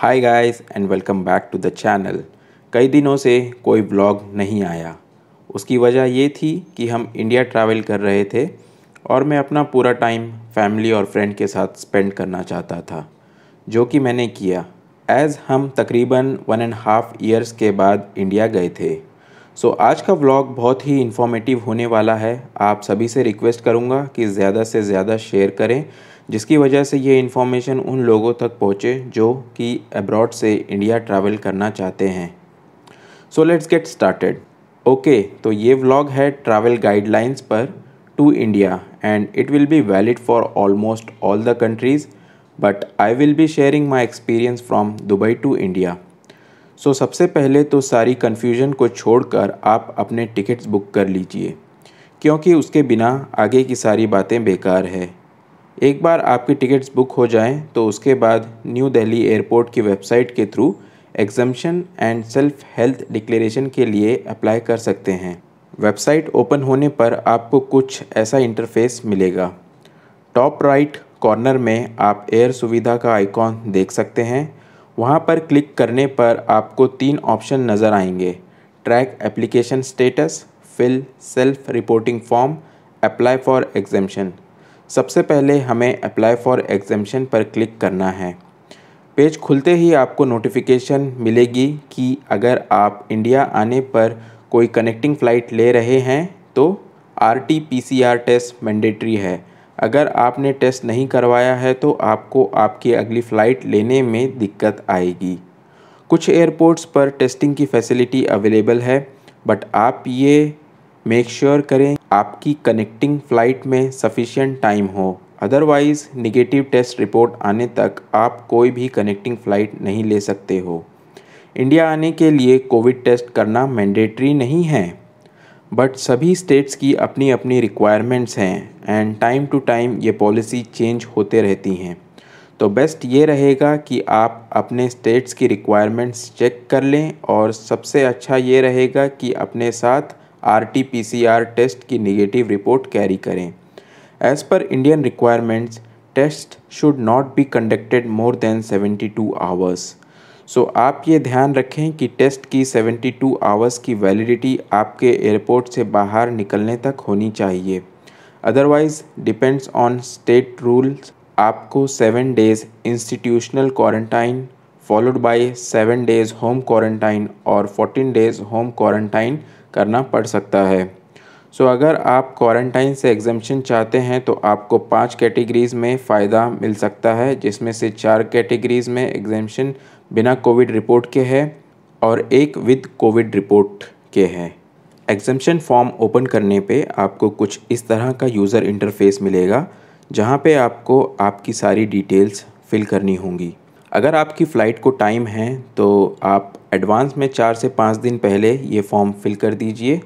hi guys and welcome back to the channel कई दिनों से कोई ब्लॉग नहीं आया उसकी वजह ये थी कि हम इंडिया ट्रैवल कर रहे थे और मैं अपना पूरा टाइम फैमिली और फ्रेंड के साथ स्पेंड करना चाहता था जो कि मैंने किया एज़ हम तकरीबन वन एंड हाफ़ ईयर्स के बाद इंडिया गए थे सो so, आज का व्लॉग बहुत ही इन्फॉर्मेटिव होने वाला है आप सभी से रिक्वेस्ट करूँगा कि ज़्यादा से ज़्यादा शेयर करें जिसकी वजह से ये इन्फॉर्मेशन उन लोगों तक पहुँचे जो कि अब्रॉड से इंडिया ट्रैवल करना चाहते हैं so let's get started okay तो ये व्लॉग है ट्रैवल गाइडलाइंस पर to India and it will be valid for almost all the countries but I will be sharing my experience from Dubai to India so सबसे पहले तो सारी confusion को छोड़कर आप अपने टिकट्स बुक कर लीजिए क्योंकि उसके बिना आगे की सारी बातें बेकार है एक बार आपकी टिकट्स बुक हो जाएं तो उसके बाद न्यू दिल्ली एयरपोर्ट की वेबसाइट के through exemption and self health declaration के लिए अप्लाई कर सकते हैं वेबसाइट ओपन होने पर आपको कुछ ऐसा इंटरफेस मिलेगा टॉप राइट कॉर्नर में आप एयर सुविधा का आइकॉन देख सकते हैं वहाँ पर क्लिक करने पर आपको तीन ऑप्शन नज़र आएंगे track application status fill self reporting form apply for exemption सबसे पहले हमें अप्लाई फॉर एग्जामेशन पर क्लिक करना है पेज खुलते ही आपको नोटिफिकेशन मिलेगी कि अगर आप इंडिया आने पर कोई कनेक्टिंग फ़्लाइट ले रहे हैं तो R T P C R test mandatory है अगर आपने टेस्ट नहीं करवाया है तो आपको आपकी अगली फ़्लाइट लेने में दिक्कत आएगी कुछ एयरपोर्ट्स पर टेस्टिंग की फैसिलिटी अवेलेबल है बट आप ये मेक श्योर sure करें आपकी कनेक्टिंग फ़्लाइट में सफिशेंट टाइम हो अदरवाइज़ निगेटिव टेस्ट रिपोर्ट आने तक आप कोई भी कनेक्टिंग फ़्लाइट नहीं ले सकते हो इंडिया आने के लिए कोविड टेस्ट करना मैंडेटरी नहीं है बट सभी स्टेट्स की अपनी अपनी रिक्वायरमेंट्स हैं एंड टाइम टू टाइम ये पॉलिसी चेंज होते रहती हैं तो बेस्ट ये रहेगा कि आप अपने स्टेट्स की रिक्वायरमेंट्स चेक कर लें और सबसे अच्छा ये रहेगा कि अपने साथ आरटीपीसीआर टेस्ट की निगेटिव रिपोर्ट कैरी करें as per Indian requirements test should not be conducted more than 72 hours so आप ये ध्यान रखें कि टेस्ट की 72 आवर्स की वैलिडिटी आपके एयरपोर्ट से बाहर निकलने तक होनी चाहिए otherwise depends on state rules आपको seven days institutional quarantine followed by seven days home quarantine और फोर्टीन डेज होम क्वारंटाइन करना पड़ सकता है सो so, अगर आप क्वारंटाइन से एग्जम्पन चाहते हैं तो आपको पांच कैटेगरीज़ में फ़ायदा मिल सकता है जिसमें से चार कैटेगरीज़ में एग्जम्पन बिना कोविड रिपोर्ट के है और एक विद कोविड रिपोर्ट के है एग्जम्पन फॉर्म ओपन करने पे आपको कुछ इस तरह का यूज़र इंटरफेस मिलेगा जहाँ पे आपको आपकी सारी डिटेल्स फिल करनी होंगी अगर आपकी फ़्लाइट को टाइम है तो आप एडवांस में चार से पाँच दिन पहले ये फॉर्म फिल कर दीजिए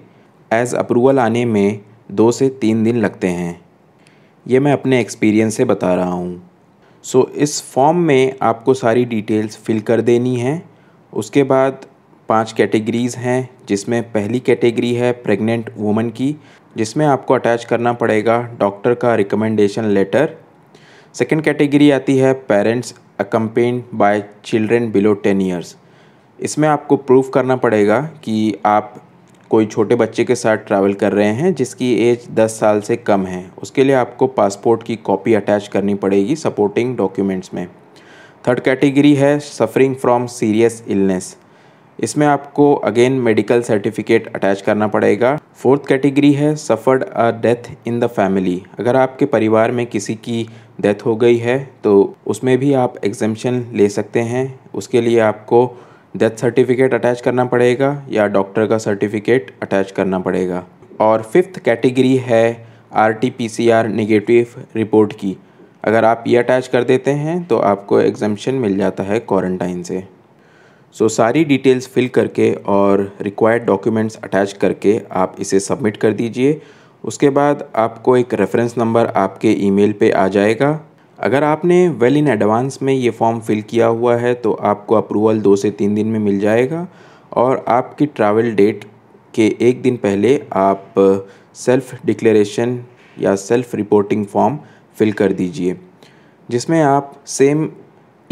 एज़ अप्रूवल आने में दो से तीन दिन लगते हैं ये मैं अपने एक्सपीरियंस से बता रहा हूँ सो so, इस फॉर्म में आपको सारी डिटेल्स फिल कर देनी है उसके बाद पांच कैटेगरीज़ हैं जिसमें पहली कैटेगरी है प्रेग्नेंट वूमन की जिसमें आपको अटैच करना पड़ेगा डॉक्टर का रिकमेंडेशन लेटर सेकंड कैटेगरी आती है parents accompanied by children below ten years इसमें आपको प्रूफ करना पड़ेगा कि आप कोई छोटे बच्चे के साथ ट्रैवल कर रहे हैं जिसकी एज 10 साल से कम है उसके लिए आपको पासपोर्ट की कॉपी अटैच करनी पड़ेगी सपोर्टिंग डॉक्यूमेंट्स में थर्ड कैटेगरी है सफरिंग फ्रॉम सीरियस इलनेस इसमें आपको अगेन मेडिकल सर्टिफिकेट अटैच करना पड़ेगा फोर्थ कैटेगरी है suffered a death in the family अगर आपके परिवार में किसी की डेथ हो गई है तो उसमें भी आप एग्जेम्पन ले सकते हैं उसके लिए आपको डेथ सर्टिफिकेट अटैच करना पड़ेगा या डॉक्टर का सर्टिफिकेट अटैच करना पड़ेगा और फिफ्थ कैटेगरी है R T P C R negative report की अगर आप ये अटैच कर देते हैं तो आपको एग्जम्पन मिल जाता है क्वारंटाइन से सो so, सारी डिटेल्स फिल करके और रिक्वायर्ड डॉक्यूमेंट्स अटैच करके आप इसे सबमिट कर दीजिए उसके बाद आपको एक रेफरेंस नंबर आपके ईमेल पे आ जाएगा अगर आपने वेल इन एडवांस में ये फॉर्म फिल किया हुआ है तो आपको अप्रूवल दो से तीन दिन में मिल जाएगा और आपकी ट्रैवल डेट के एक दिन पहले आप सेल्फ़ डिक्लेरेशन या सेल्फ़ रिपोर्टिंग फॉर्म फिल कर दीजिए जिसमें आप सेम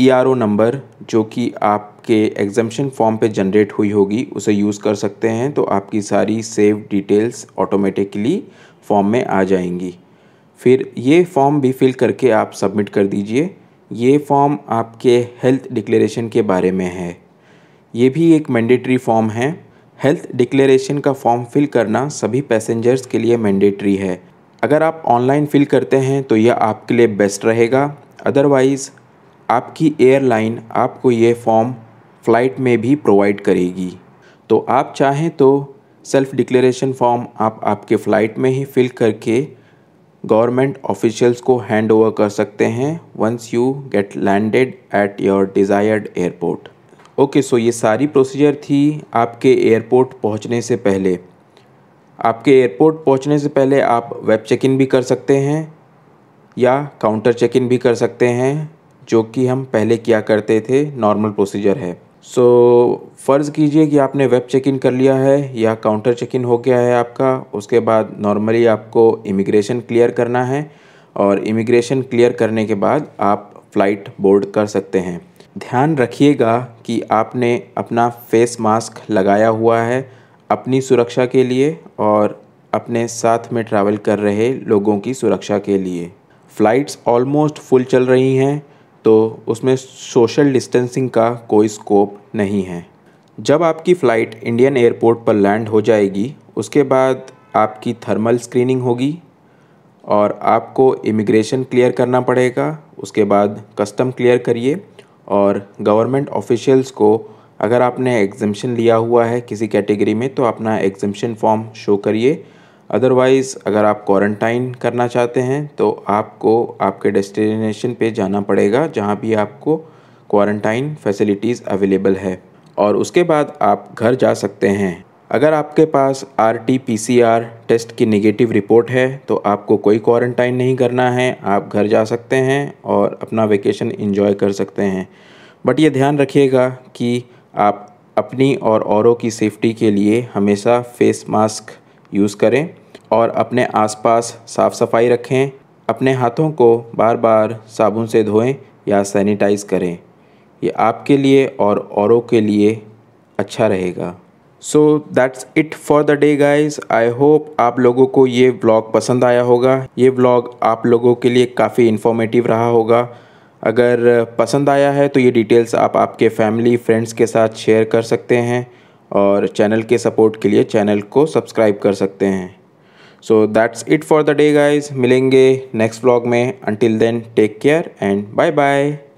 ई e नंबर जो कि आपके एग्जामेशन फॉर्म पे जनरेट हुई होगी उसे यूज़ कर सकते हैं तो आपकी सारी सेव डिटेल्स ऑटोमेटिकली फॉर्म में आ जाएंगी फिर ये फॉर्म भी फिल करके आप सबमिट कर दीजिए ये फॉर्म आपके हेल्थ डिक्लेरेशन के बारे में है ये भी एक मैंडेटरी फॉर्म है हेल्थ डिक्लेरेशन का फॉर्म फिल करना सभी पैसेंजर्स के लिए मैंडेटरी है अगर आप ऑनलाइन फिल करते हैं तो यह आपके लिए बेस्ट रहेगा अदरवाइज़ आपकी एयरलाइन आपको ये फॉर्म फ़्लाइट में भी प्रोवाइड करेगी तो आप चाहें तो सेल्फ़ डिक्लेरेशन फॉर्म आप आपके फ़्लाइट में ही फिल करके गवर्नमेंट ऑफिशियल्स को हैंड ओवर कर सकते हैं once you get landed at your desired airport okay so ये सारी प्रोसीजर थी आपके एयरपोर्ट पहुंचने से पहले आपके एयरपोर्ट पहुंचने से पहले आप वेब चेक इन भी कर सकते हैं या काउंटर चेक इन भी कर सकते हैं जो कि हम पहले किया करते थे नॉर्मल प्रोसीजर है सो so, फ़र्ज़ कीजिए कि आपने वेब चेक इन कर लिया है या काउंटर चेक इन हो गया है आपका उसके बाद नॉर्मली आपको इमिग्रेशन क्लियर करना है और इमिग्रेशन क्लियर करने के बाद आप फ़्लाइट बोर्ड कर सकते हैं ध्यान रखिएगा कि आपने अपना फेस मास्क लगाया हुआ है अपनी सुरक्षा के लिए और अपने साथ में ट्रैवल कर रहे लोगों की सुरक्षा के लिए फ़्लाइट्स ऑलमोस्ट फुल चल रही हैं तो उसमें सोशल डिस्टेंसिंग का कोई स्कोप नहीं है जब आपकी फ़्लाइट इंडियन एयरपोर्ट पर लैंड हो जाएगी उसके बाद आपकी थर्मल स्क्रीनिंग होगी और आपको इमिग्रेशन क्लियर करना पड़ेगा उसके बाद कस्टम क्लियर करिए और गवर्नमेंट ऑफिशियल्स को अगर आपने एग्जम्पन लिया हुआ है किसी कैटेगरी में तो अपना एग्जम्पन फॉर्म शो करिए अदरवाइज़ अगर आप क्वारंटाइन करना चाहते हैं तो आपको आपके डेस्टिनेशन पे जाना पड़ेगा जहाँ भी आपको क्वारंटाइन फैसिलिटीज़ अवेलेबल है और उसके बाद आप घर जा सकते हैं अगर आपके पास R T P C R test की निगेटिव रिपोर्ट है तो आपको कोई क्वारंटाइन नहीं करना है आप घर जा सकते हैं और अपना वेकेशन इन्जॉय कर सकते हैं बट ये ध्यान रखिएगा कि आप अपनी और औरों की सेफ्टी के लिए हमेशा फेस मास्क यूज़ करें और अपने आसपास साफ़ सफाई रखें अपने हाथों को बार बार साबुन से धोएं या सैनिटाइज करें ये आपके लिए और औरों के लिए अच्छा रहेगा so that's it for the day guys I hope आप लोगों को ये ब्लॉग पसंद आया होगा ये ब्लॉग आप लोगों के लिए काफ़ी इन्फॉर्मेटिव रहा होगा अगर पसंद आया है तो ये डिटेल्स आप आपके फैमिली फ्रेंड्स के साथ शेयर कर सकते हैं और चैनल के सपोर्ट के लिए चैनल को सब्सक्राइब कर सकते हैं so that's it for the day guys milenge next vlog mein until then take care and bye bye